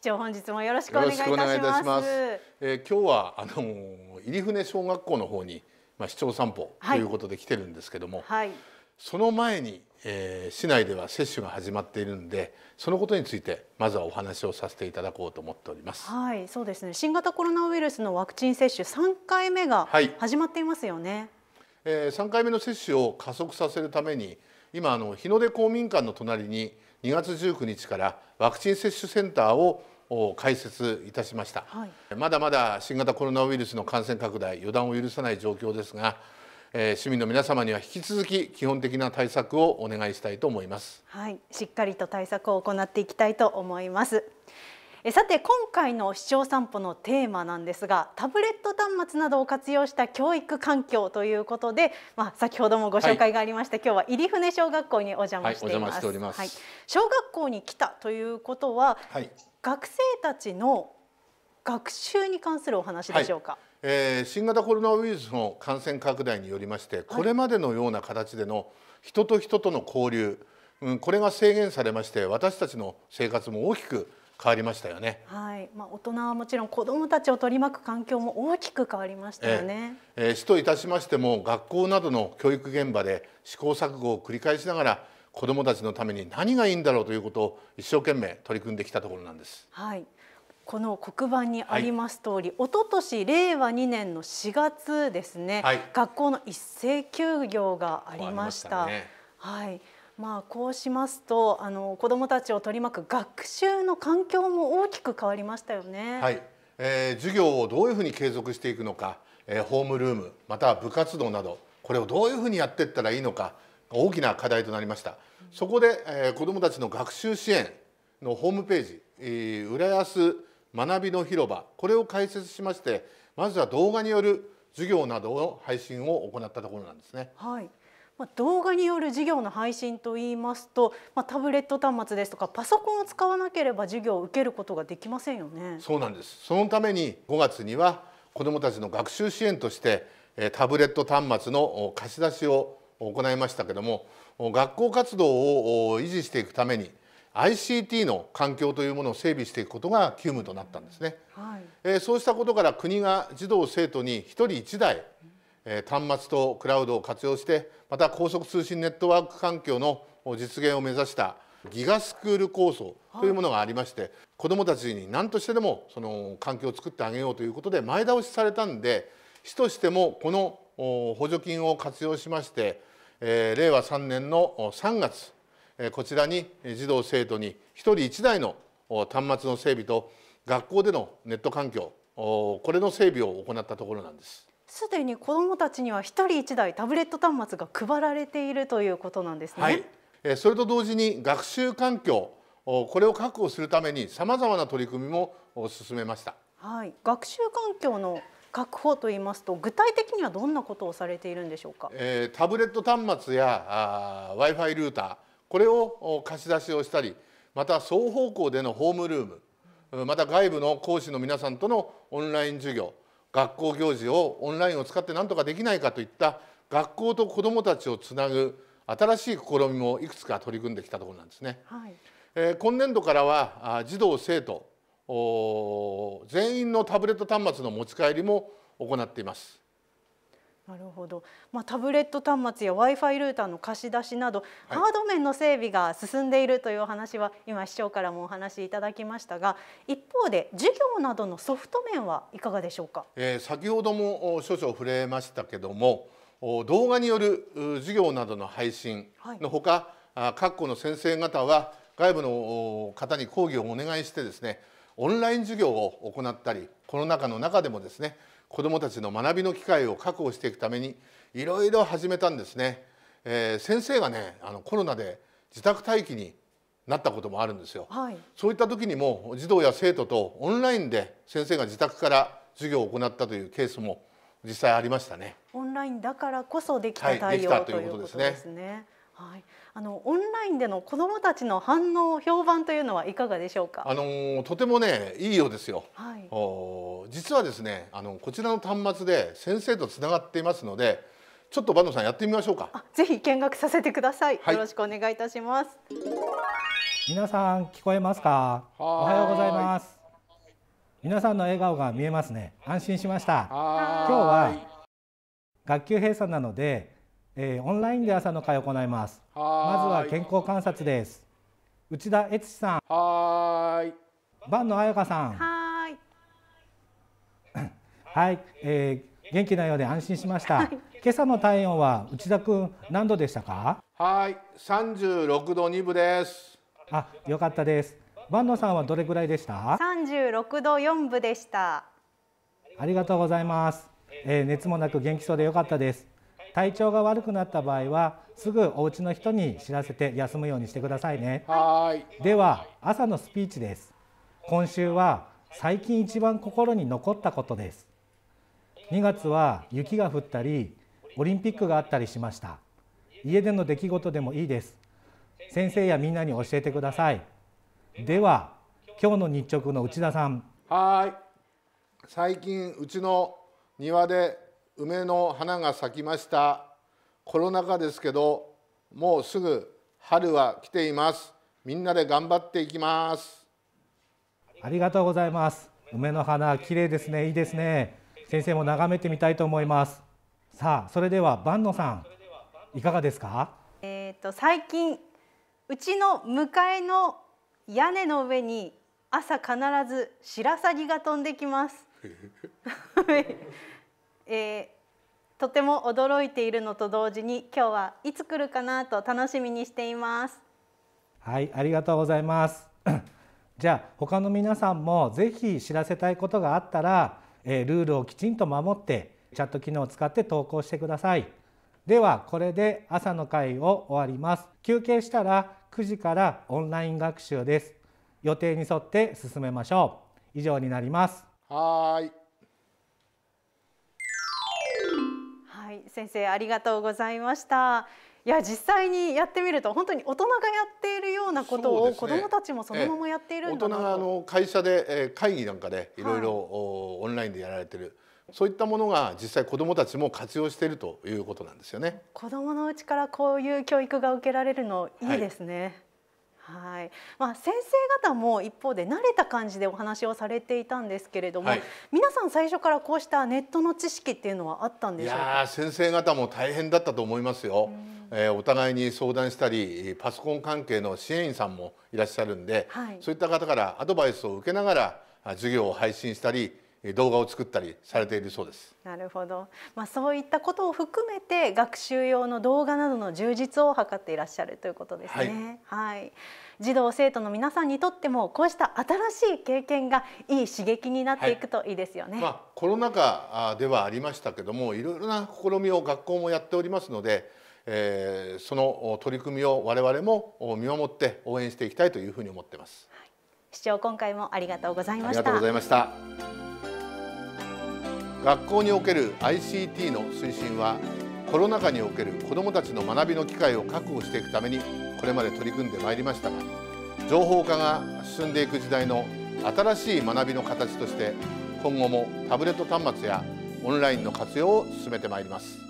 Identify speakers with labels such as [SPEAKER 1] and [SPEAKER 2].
[SPEAKER 1] 市長本日もよろしくお願いいたします。
[SPEAKER 2] えー、今日はあの入船小学校の方にまあ市長散歩ということで来てるんですけども、はい、その前に、えー、市内では接種が始まっているんで、そのことについてまずはお話をさせていただこうと思っております。
[SPEAKER 1] はい、そうですね。新型コロナウイルスのワクチン接種3回目が始まっていますよね。はい、えー、3回目
[SPEAKER 2] の接種を加速させるために、今あの日の出公民館の隣に2月19日からワクチン接種センターを開設いたしました、はい、まだまだ新型コロナウイルスの感染拡大予断を許さない状況ですが、えー、市民の皆様には引き続き基本的な対策をお願いしたいと思います
[SPEAKER 1] はい、しっかりと対策を行っていきたいと思いますさて今回の視聴散歩のテーマなんですがタブレット端末などを活用した教育環境ということで、まあ、先ほどもご紹介がありました、はい、今日は入船小学校にお邪魔していますます小学校に来たということは、はい、学生たちの学習に関するお話でしょうか、はい、
[SPEAKER 2] えー、新型コロナウイルスの感染拡大によりましてこれまでのような形での人と人との交流、うん、これが制限されまして私たちの生活も大きく変わりましたよね。
[SPEAKER 1] はい、まあ大人はもちろん子どもたちを取り巻く環境も大きく変わりましたよね。
[SPEAKER 2] ええー、市といたしましても学校などの教育現場で試行錯誤を繰り返しながら子どもたちのために何がいいんだろうということを一生懸命取り組んできたところなんです。
[SPEAKER 1] はい。この黒板にあります通り、はい、一昨年令和2年の4月ですね、はい、学校の一斉休業がありました。ましたね、はい。まあ、こうしますとあの子どもたちを取り巻く学習の環境も大きく変わりましたよね。はい
[SPEAKER 2] えー、授業をどういうふうに継続していくのか、えー、ホームルームまたは部活動などこれをどういうふうにやっていったらいいのか大きな課題となりました。そこで、えー、子どもたちの学習支援のホームページ「えー、浦安学びの広場」これを開設しましてまずは動画による授業などの配信を行ったところなんですね。
[SPEAKER 1] はいま動画による授業の配信といいますと、まタブレット端末ですとかパソコンを使わなければ授業を受けることができませんよね。
[SPEAKER 2] そうなんですそのために5月には子どもたちの学習支援としてタブレット端末の貸し出しを行いましたけども学校活動を維持していくために ICT の環境というものを整備していくことが急務となったんですね、はい、そうしたことから国が児童生徒に1人1台端末とクラウドを活用してまた高速通信ネットワーク環境の実現を目指したギガスクール構想というものがありまして、はい、子どもたちに何としてでもその環境を作ってあげようということで前倒しされたんで市としてもこの補助金を活用しまして、えー、令和3年の3月こちらに児童生徒に1人1台の端末の整備と学校でのネット環境これの整備を行ったところなんです。
[SPEAKER 1] すでに子どもたちには1人1台タブレット端末が配られているということなんですね。はい、
[SPEAKER 2] それと同時に学習環境これを確保するためにさまざまな取り組みも進めました。
[SPEAKER 1] はい、学習環境の確保と言いますと具体的にはどんなことをされているんでしょうか、
[SPEAKER 2] えー、タブレット端末や w i f i ルーターこれを貸し出しをしたりまた双方向でのホームルームまた外部の講師の皆さんとのオンライン授業学校行事をオンラインを使って何とかできないかといった学校と子どもたちをつなぐ新しい試みもいくつか取り組んできたところなんですね。
[SPEAKER 3] はいえ
[SPEAKER 2] ー、今年度からは児童生徒全員のタブレット端末の持ち帰りも行っています。
[SPEAKER 1] なるほど、まあ、タブレット端末や w i f i ルーターの貸し出しなど、はい、ハード面の整備が進んでいるというお話は今市長からもお話いただきましたが一方で授業などのソフト面はいかがでしょうか、
[SPEAKER 2] えー、先ほども少々触れましたけども動画による授業などの配信のほか、はい、各校の先生方は外部の方に講義をお願いしてですねオンライン授業を行ったりコロナ禍の中でもですね子どもたちの学びの機会を確保していくためにいろいろ始めたんですね、えー、先生がねあのコロナで自宅待機になったこともあるんですよ、はい、そういった時にも児童や生徒とオンラインで先生が自宅から授業を行ったというケースも実際ありましたね
[SPEAKER 1] オンラインだからこそできた対応、はい、ということですねはいあのオンラインでの子どもたちの反応評判というのはいかがでしょうか。
[SPEAKER 2] あのとてもねいいようですよ。はい、お実はですねあのこちらの端末で先生とつながっていますので。ちょっとバンさんやってみましょう
[SPEAKER 3] か。
[SPEAKER 1] ぜひ見学させてください。はい、よろしくお願いいたします。
[SPEAKER 3] 皆さん聞こえますか。おはようございます。皆さんの笑顔が見えますね。安心しました。今日は学級閉鎖なのでえー、オンラインで朝の会を行いますまずは健康観察です内田悦さんはい坂野彩香さんはい はい、えー、元気なようで安心しました、今朝の体温は内田君何度でしたかはい
[SPEAKER 2] 三十六度二分です
[SPEAKER 3] あ、よかったです坂野さんはどれぐらいでした
[SPEAKER 1] 三十六度四分でした
[SPEAKER 3] ありがとうございます、えー、熱もなく元気そうでよかったです体調が悪くなった場合はすぐお家の人に知らせて休むようにしてくださいねはいでは朝のスピーチです今週は最近一番心に残ったことです2月は雪が降ったりオリンピックがあったりしました家での出来事でもいいです先生やみんなに教えてくださいでは今日の日直の内田さん
[SPEAKER 2] はい最近うちの庭で梅の花が咲きましたコロナ禍ですけどもうすぐ春は来ていますみんなで頑張って
[SPEAKER 3] いきますありがとうございます梅の花綺麗ですねいいですね先生も眺めてみたいと思いますさあそれでは万野さんいかがですか
[SPEAKER 1] えっ、ー、と最近うちの向かいの屋根の上に朝必ず白鷺が飛んできます えー、とても驚いているのと同時に今日はいつ来るかなと楽しみにしています
[SPEAKER 3] はいありがとうございます じゃあ他の皆さんもぜひ知らせたいことがあったら、えー、ルールをきちんと守ってチャット機能を使って投稿してくださいではこれで朝の会を終わります休憩したら9時からオンライン学習です予定に沿って進めましょう以上になります
[SPEAKER 1] はい先生ありがとうございましたいや実際にやってみると本当に大人がやっているようなことを、ね、子どもたちもそのままやっているんだなと、大人の
[SPEAKER 2] 会社で、え会議なんかでいろいろ、オンラインでやられてるそういったものが実際子どもたちも活用しているということなんですよね
[SPEAKER 1] 子どものうちからこういう教育が受けられるのいいですね、はいはい、まあ、先生方も一方で慣れた感じでお話をされていたんですけれども、はい、皆さん最初からこうしたネットの知識っていうのはあったんでしょう
[SPEAKER 2] か先生方も大変だったと思いますよ、えー、お互いに相談したりパソコン関係の支援員さんもいらっしゃるんで、はい、そういった方からアドバイスを受けながら授業を配信したり動画を作ったりされているそうです。
[SPEAKER 1] なるほど。まあそういったことを含めて学習用の動画などの充実を図っていらっしゃるということですね。はい、はい。児童生徒の皆さんにとってもこうした新しい経験がいい刺激になっていくといいですよね。はい、まあ
[SPEAKER 2] コロナ禍ではありましたけども、いろいろな試みを学校もやっておりますので。えー、その取り組みを我々も見守って応援していきたいというふうに思ってい
[SPEAKER 1] ます、はい、視聴今回もありがとうございましたありがとうござい
[SPEAKER 2] ました学校における ICT の推進はコロナ禍における子どもたちの学びの機会を確保していくためにこれまで取り組んでまいりましたが情報化が進んでいく時代の新しい学びの形として今後もタブレット端末やオンラインの活用を進めてまいります。